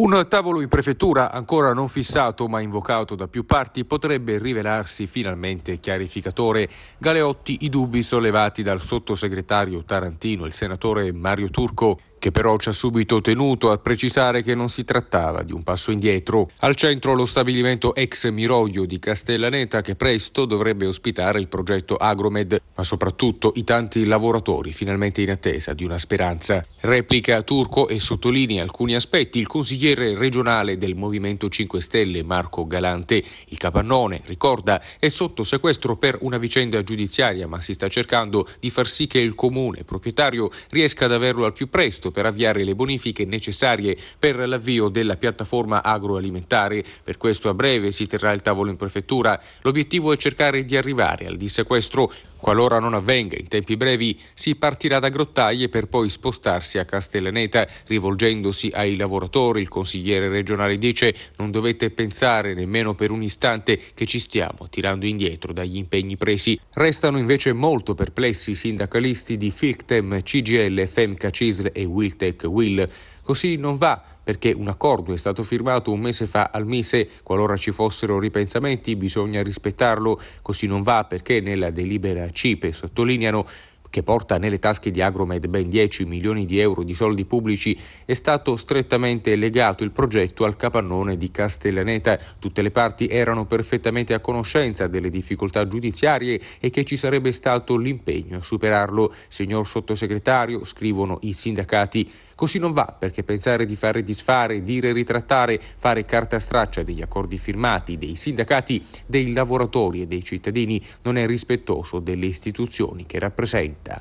Un tavolo in prefettura ancora non fissato ma invocato da più parti potrebbe rivelarsi finalmente chiarificatore. Galeotti i dubbi sollevati dal sottosegretario Tarantino il senatore Mario Turco che però ci ha subito tenuto a precisare che non si trattava di un passo indietro. Al centro lo stabilimento ex Miroglio di Castellaneta che presto dovrebbe ospitare il progetto Agromed, ma soprattutto i tanti lavoratori finalmente in attesa di una speranza. Replica Turco e sottolinea alcuni aspetti il consigliere regionale del Movimento 5 Stelle Marco Galante. Il capannone, ricorda, è sotto sequestro per una vicenda giudiziaria, ma si sta cercando di far sì che il comune proprietario riesca ad averlo al più presto per avviare le bonifiche necessarie per l'avvio della piattaforma agroalimentare. Per questo a breve si terrà il tavolo in prefettura. L'obiettivo è cercare di arrivare al dissequestro. Qualora non avvenga in tempi brevi, si partirà da Grottaglie per poi spostarsi a Castellaneta. Rivolgendosi ai lavoratori, il consigliere regionale dice non dovete pensare nemmeno per un istante che ci stiamo tirando indietro dagli impegni presi. Restano invece molto perplessi i sindacalisti di Filctem, CGL, FEMCA, CISL e UE Will Tech Will. Così non va perché un accordo è stato firmato un mese fa al Mise, qualora ci fossero ripensamenti bisogna rispettarlo, così non va perché nella delibera CIPE sottolineano che porta nelle tasche di Agromed ben 10 milioni di euro di soldi pubblici, è stato strettamente legato il progetto al capannone di Castellaneta. Tutte le parti erano perfettamente a conoscenza delle difficoltà giudiziarie e che ci sarebbe stato l'impegno a superarlo. Signor sottosegretario, scrivono i sindacati, Così non va, perché pensare di fare e disfare, dire e ritrattare, fare carta straccia degli accordi firmati, dei sindacati, dei lavoratori e dei cittadini non è rispettoso delle istituzioni che rappresenta.